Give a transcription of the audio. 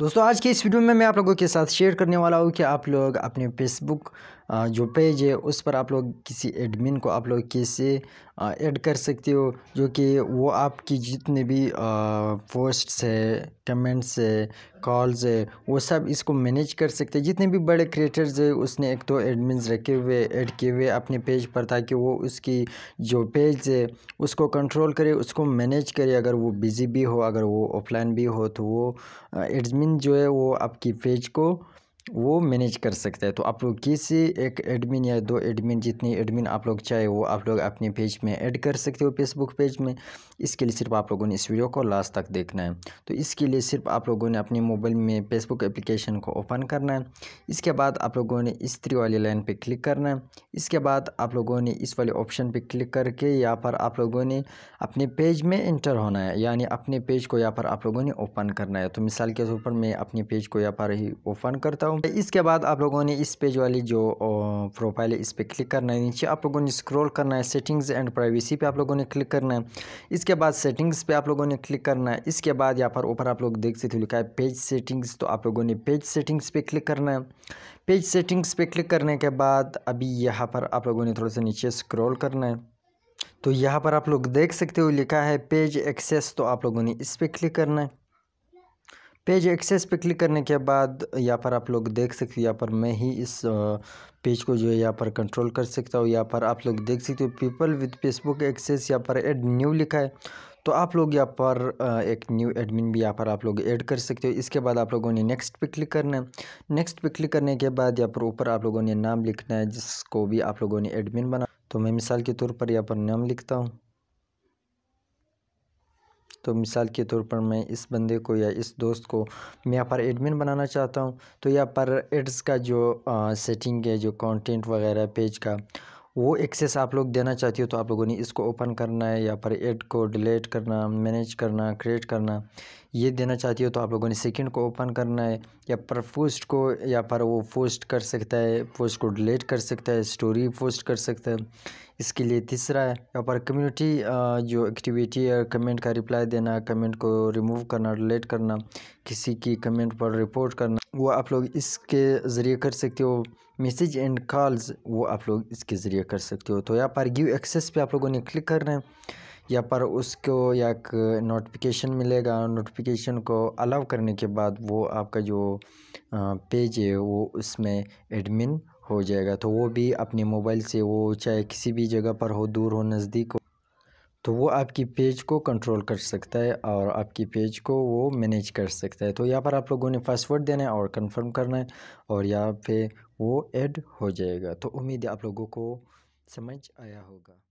दोस्तों आज के इस वीडियो में मैं आप लोगों के साथ शेयर करने वाला हूँ कि आप लोग अपने फेसबुक जो पेज है उस पर आप लोग किसी एडमिन को आप लोग कैसे ऐड कर सकते हो जो कि वो आपकी जितने भी पोस्ट्स है कमेंट्स है कॉल्स है वो सब इसको मैनेज कर सकते हैं जितने भी बड़े क्रिएटर्स है उसने एक तो एडमिन रखे हुए ऐड किए हुए अपने पेज पर ताकि वो उसकी जो पेज है उसको कंट्रोल करे उसको मैनेज करे अगर वो बिज़ी भी हो अगर वो ऑफलाइन भी हो तो वो एडमिन जो है वो आपकी पेज को वो मैनेज कर सकता है तो आप लोग किसी एक एडमिन या दो एडमिन जितने एडमिन आप लोग चाहे वो आप लोग अपने पेज में ऐड कर सकते हो फेसबुक पेज में इसके लिए सिर्फ आप लोगों ने इस वीडियो को लास्ट तक देखना है तो इसके लिए सिर्फ आप लोगों ने अपने मोबाइल में फेसबुक एप्लीकेशन को ओपन करना है इसके बाद आप लोगों ने इस थ्री वाली लाइन पर क्लिक करना है इसके बाद आप लोगों ने इस वाले ऑप्शन पर क्लिक करके यहाँ पर आप लोगों ने अपने पेज में इंटर होना है यानी अपने पेज को यहाँ पर आप लोगों ने ओपन करना है तो मिसाल के तौर पर मैं अपने पेज को यहाँ पर ही ओपन करता हूँ हूँ तो इसके बाद आप लोगों ने इस पेज वाली जो प्रोफाइल है इस पर क्लिक करना है नीचे आप लोगों ने स्क्रॉल करना है सेटिंग्स एंड प्राइवेसी पे आप लोगों ने क्लिक करना है इसके बाद सेटिंग्स पे आप लोगों ने क्लिक करना है इसके बाद यहाँ पर ऊपर आप लोग देख सकते हो लिखा है पेज सेटिंग्स तो आप लोगों ने पेज सेटिंग्स पर क्लिक करना है पेज सेटिंग्स पर क्लिक करने के बाद अभी यहाँ पर आप लोगों ने थोड़ा सा नीचे स्क्रोल करना है तो यहाँ पर आप लोग देख सकते हो लिखा है पेज एक्सेस तो आप लोगों ने इस पर क्लिक करना है पेज एक्सेस पे क्लिक करने के बाद यहाँ पर आप लोग देख सकते हो यहाँ पर मैं ही इस पेज को जो है यहाँ पर कंट्रोल कर सकता हूँ यहाँ पर आप लोग देख सकते हो पीपल विद फेसबुक एक्सेस यहाँ पर एड न्यू लिखा है तो आप लोग यहाँ पर एक न्यू एडमिन भी यहाँ पर आप लोग ऐड कर सकते हो इसके बाद आप लोगों ने नेक्स्ट पे क्लिक करना है नेक्स्ट पे क्लिक करने के बाद यहाँ पर ऊपर आप लोगों ने नाम लिखना है जिसको भी आप लोगों ने एडमिन बना तो मैं मिसाल के तौर पर यहाँ पर नाम लिखता हूँ तो मिसाल के तौर पर मैं इस बंदे को या इस दोस्त को मैं यहाँ पर एडमिन बनाना चाहता हूँ तो यहाँ पर एड्स का जो सेटिंग है जो कंटेंट वगैरह पेज का वो एक्सेस आप लोग देना चाहती हो तो आप लोगों ने इसको ओपन करना है या पर एड को डिलीट करना मैनेज करना क्रिएट करना ये देना चाहती हो तो आप लोगों ने सेकंड को ओपन करना है या पर पोस्ट को या पर वो पोस्ट कर सकता है पोस्ट को डिलीट कर सकता है स्टोरी पोस्ट कर सकता है इसके लिए तीसरा है या पर कम्युनिटी जो एक्टिविटी है कमेंट का रिप्लाई देना कमेंट को रिमूव करना डिलीट करना किसी की कमेंट पर रिपोर्ट करना वो आप लोग इसके ज़रिए कर सकते हो मैसेज एंड कॉल्स वो आप लोग इसके ज़रिए कर सकते हो तो यहाँ पर गिव एक्सेस पे आप लोगों ने क्लिक करना है या पर उसको या एक नोटिफिकेशन मिलेगा नोटिफिकेशन को अलाउ करने के बाद वो आपका जो पेज है वो उसमें एडमिन हो जाएगा तो वो भी अपने मोबाइल से वो चाहे किसी भी जगह पर हो दूर हो नज़दीक हो तो वो आपकी पेज को कंट्रोल कर सकता है और आपकी पेज को वो मैनेज कर सकता है तो यहाँ पर आप लोगों ने पासवर्ड देना है और कंफर्म करना है और यहाँ पे वो ऐड हो जाएगा तो उम्मीद है आप लोगों को समझ आया होगा